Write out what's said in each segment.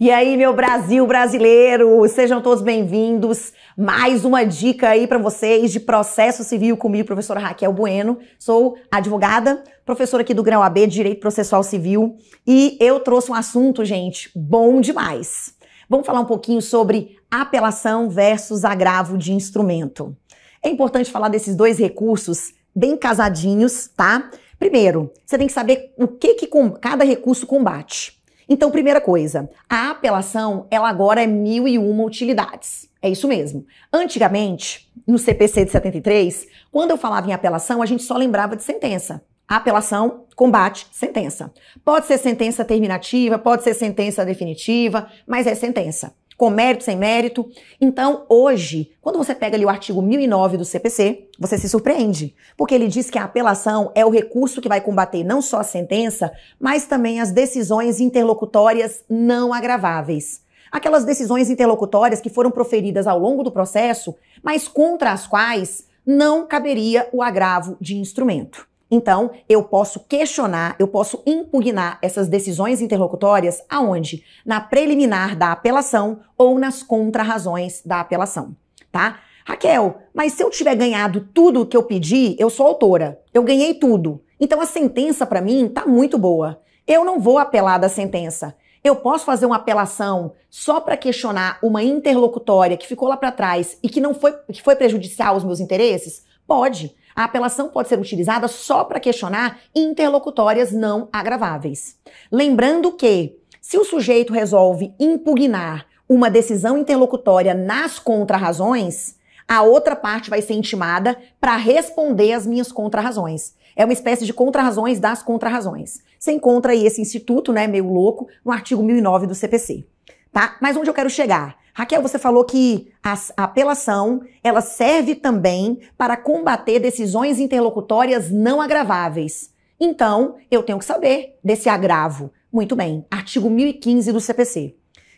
E aí, meu Brasil brasileiro, sejam todos bem-vindos. Mais uma dica aí para vocês de processo civil comigo, professora Raquel Bueno. Sou advogada, professora aqui do Grão AB de Direito Processual Civil, e eu trouxe um assunto, gente, bom demais. Vamos falar um pouquinho sobre apelação versus agravo de instrumento. É importante falar desses dois recursos bem casadinhos, tá? Primeiro, você tem que saber o que que cada recurso combate. Então, primeira coisa, a apelação, ela agora é mil e uma utilidades. É isso mesmo. Antigamente, no CPC de 73, quando eu falava em apelação, a gente só lembrava de sentença. Apelação, combate, sentença. Pode ser sentença terminativa, pode ser sentença definitiva, mas é sentença com mérito, sem mérito. Então, hoje, quando você pega ali o artigo 1009 do CPC, você se surpreende, porque ele diz que a apelação é o recurso que vai combater não só a sentença, mas também as decisões interlocutórias não agraváveis. Aquelas decisões interlocutórias que foram proferidas ao longo do processo, mas contra as quais não caberia o agravo de instrumento. Então, eu posso questionar, eu posso impugnar essas decisões interlocutórias aonde? Na preliminar da apelação ou nas contrarrazões da apelação, tá? Raquel, mas se eu tiver ganhado tudo o que eu pedi, eu sou autora. Eu ganhei tudo. Então a sentença para mim tá muito boa. Eu não vou apelar da sentença. Eu posso fazer uma apelação só para questionar uma interlocutória que ficou lá para trás e que não foi que foi prejudicial aos meus interesses? Pode a apelação pode ser utilizada só para questionar interlocutórias não agraváveis. Lembrando que, se o sujeito resolve impugnar uma decisão interlocutória nas contrarrazões, a outra parte vai ser intimada para responder às minhas contrarrazões. É uma espécie de contrarrazões das contrarrazões. Você encontra aí esse instituto, né, meio louco, no artigo 1009 do CPC. Tá? Mas onde eu quero chegar? Raquel, você falou que a apelação, ela serve também para combater decisões interlocutórias não agraváveis. Então, eu tenho que saber desse agravo. Muito bem, artigo 1015 do CPC.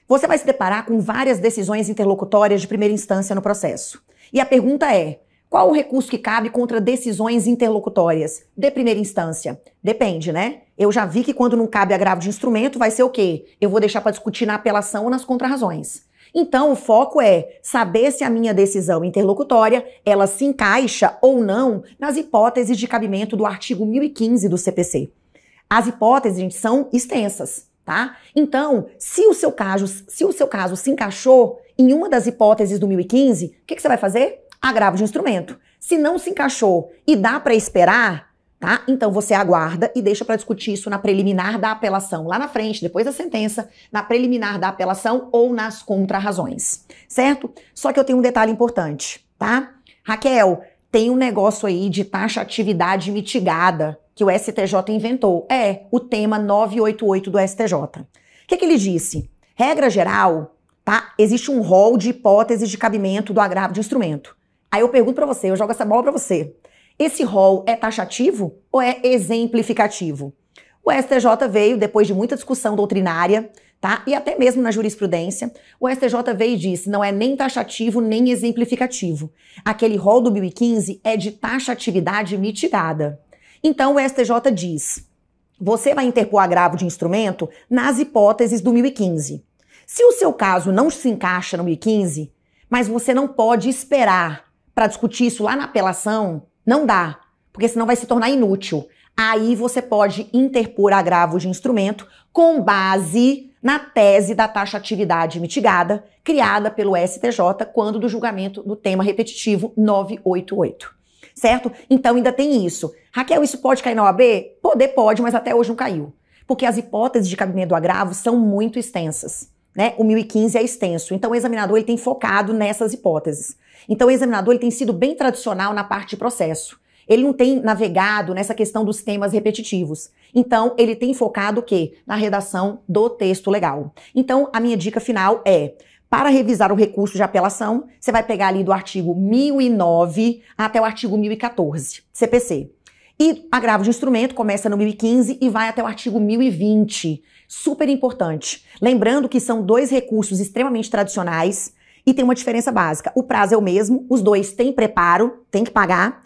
Você vai se deparar com várias decisões interlocutórias de primeira instância no processo. E a pergunta é: qual o recurso que cabe contra decisões interlocutórias de primeira instância? Depende, né? Eu já vi que quando não cabe agravo de instrumento, vai ser o quê? Eu vou deixar para discutir na apelação ou nas contrarrazões. Então, o foco é saber se a minha decisão interlocutória, ela se encaixa ou não nas hipóteses de cabimento do artigo 1015 do CPC. As hipóteses, gente, são extensas, tá? Então, se o seu caso, se o seu caso se encaixou em uma das hipóteses do 1015, o que, que você vai fazer? Agravo de instrumento. Se não se encaixou e dá para esperar, tá? Então você aguarda e deixa para discutir isso na preliminar da apelação, lá na frente, depois da sentença, na preliminar da apelação ou nas contrarrazões, certo? Só que eu tenho um detalhe importante, tá? Raquel, tem um negócio aí de taxa atividade mitigada que o STJ inventou. É o tema 988 do STJ. O que, que ele disse? Regra geral, tá? Existe um rol de hipóteses de cabimento do agravo de instrumento. Aí eu pergunto para você, eu jogo essa bola para você. Esse rol é taxativo ou é exemplificativo? O STJ veio, depois de muita discussão doutrinária, tá? E até mesmo na jurisprudência, o STJ veio e disse: não é nem taxativo nem exemplificativo. Aquele rol do 2015 é de taxatividade mitigada. Então o STJ diz: você vai interpor agravo de instrumento nas hipóteses do 1015. Se o seu caso não se encaixa no 1015, mas você não pode esperar para discutir isso lá na apelação, não dá, porque senão vai se tornar inútil. Aí você pode interpor agravo de instrumento com base na tese da taxa atividade mitigada, criada pelo STJ quando do julgamento do tema repetitivo 988. Certo? Então ainda tem isso. Raquel, isso pode cair na OAB? Poder pode, mas até hoje não caiu. Porque as hipóteses de cabimento do agravo são muito extensas né? O 1015 é extenso. Então o examinador ele tem focado nessas hipóteses. Então o examinador ele tem sido bem tradicional na parte de processo. Ele não tem navegado nessa questão dos temas repetitivos. Então ele tem focado o quê? Na redação do texto legal. Então a minha dica final é: para revisar o recurso de apelação, você vai pegar ali do artigo 1009 até o artigo 1014, CPC. E agravo de instrumento começa no 1015 e vai até o artigo 1020. Super importante. Lembrando que são dois recursos extremamente tradicionais e tem uma diferença básica. O prazo é o mesmo, os dois têm preparo, tem que pagar.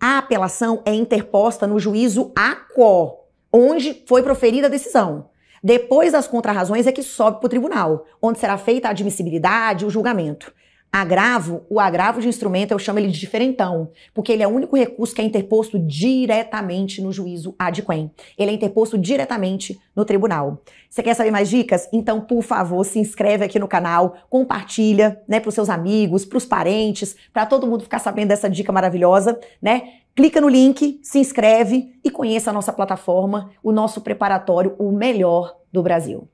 A apelação é interposta no juízo a quo, onde foi proferida a decisão. Depois das contrarrazões é que sobe para o tribunal, onde será feita a admissibilidade, o julgamento. Agravo, o agravo de instrumento eu chamo ele de diferentão, porque ele é o único recurso que é interposto diretamente no juízo ad quem. Ele é interposto diretamente no tribunal. Você quer saber mais dicas? Então, por favor, se inscreve aqui no canal, compartilha, né, para os seus amigos, para os parentes, para todo mundo ficar sabendo dessa dica maravilhosa, né? Clica no link, se inscreve e conheça a nossa plataforma, o nosso preparatório, o melhor do Brasil.